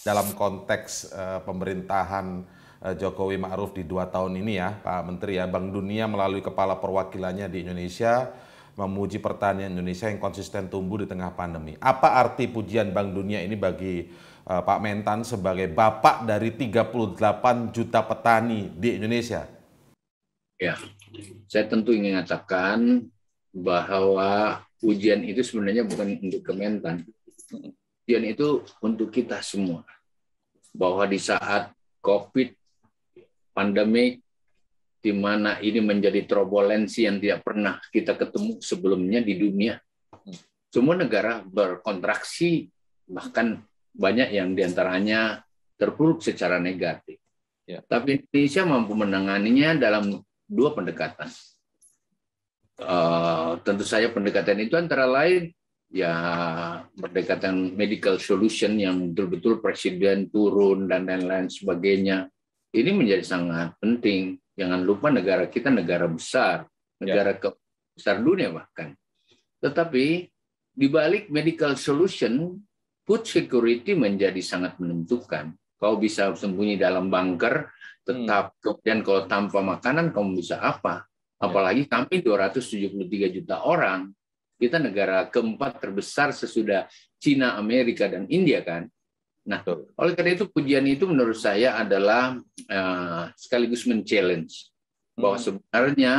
dalam konteks uh, pemerintahan uh, Jokowi Ma'ruf di dua tahun ini ya Pak Menteri ya Bank Dunia melalui kepala perwakilannya di Indonesia memuji pertanian Indonesia yang konsisten tumbuh di tengah pandemi. Apa arti pujian Bank Dunia ini bagi uh, Pak Mentan sebagai bapak dari 38 juta petani di Indonesia? Ya, saya tentu ingin mengatakan bahwa pujian itu sebenarnya bukan untuk Kementan pengertian itu untuk kita semua. Bahwa di saat COVID, pandemi, di mana ini menjadi turbulensi yang tidak pernah kita ketemu sebelumnya di dunia. Semua negara berkontraksi, bahkan banyak yang diantaranya terpuruk secara negatif. Ya. Tapi Indonesia mampu menanganinya dalam dua pendekatan. Uh, tentu saja pendekatan itu antara lain ya berdekatan medical solution yang betul-betul presiden turun dan lain-lain sebagainya. Ini menjadi sangat penting. Jangan lupa negara kita negara besar, ya. negara ya. besar dunia bahkan. Tetapi di balik medical solution, food security menjadi sangat menentukan. Kau bisa sembunyi dalam bunker, tetap hmm. kemudian kalau tanpa makanan kamu bisa apa? Ya. Apalagi kami 273 juta orang kita negara keempat terbesar sesudah Cina, Amerika, dan India kan. Nah, oleh karena itu pujian itu menurut saya adalah uh, sekaligus men-challenge bahwa hmm. sebenarnya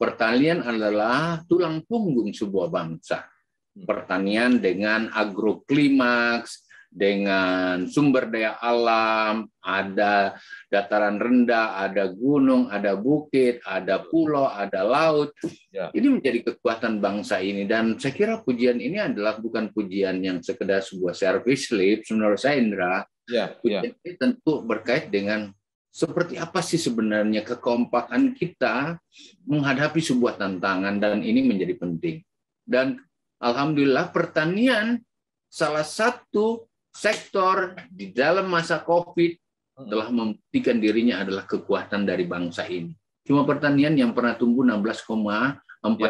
pertanian adalah tulang punggung sebuah bangsa. Hmm. Pertanian dengan agroklimaks, dengan sumber daya alam, ada dataran rendah, ada gunung, ada bukit, ada pulau, ada laut. Ya. Ini menjadi kekuatan bangsa ini dan saya kira pujian ini adalah bukan pujian yang sekedar sebuah service slip menurut saya Indra. Ya, ya. pujian ya. ini tentu berkait dengan seperti apa sih sebenarnya kekompakan kita menghadapi sebuah tantangan dan ini menjadi penting. Dan alhamdulillah pertanian salah satu sektor di dalam masa COVID hmm. telah membuktikan dirinya adalah kekuatan dari bangsa ini. Cuma pertanian yang pernah tumbuh 16,42 ya,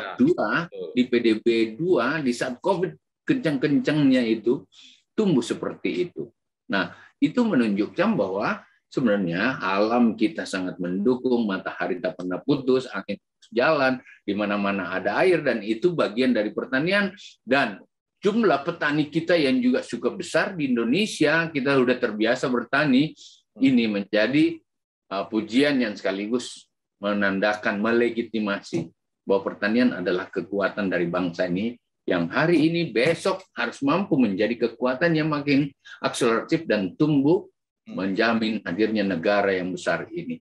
di PDB 2 di saat COVID kencang-kencangnya itu tumbuh seperti itu. Nah, itu menunjukkan bahwa sebenarnya alam kita sangat mendukung, matahari tak pernah putus, angin jalan, di mana-mana ada air dan itu bagian dari pertanian dan jumlah petani kita yang juga cukup besar di Indonesia, kita sudah terbiasa bertani, hmm. ini menjadi uh, pujian yang sekaligus menandakan melegitimasi bahwa pertanian adalah kekuatan dari bangsa ini yang hari ini besok harus mampu menjadi kekuatan yang makin akseleratif dan tumbuh hmm. menjamin hadirnya negara yang besar ini.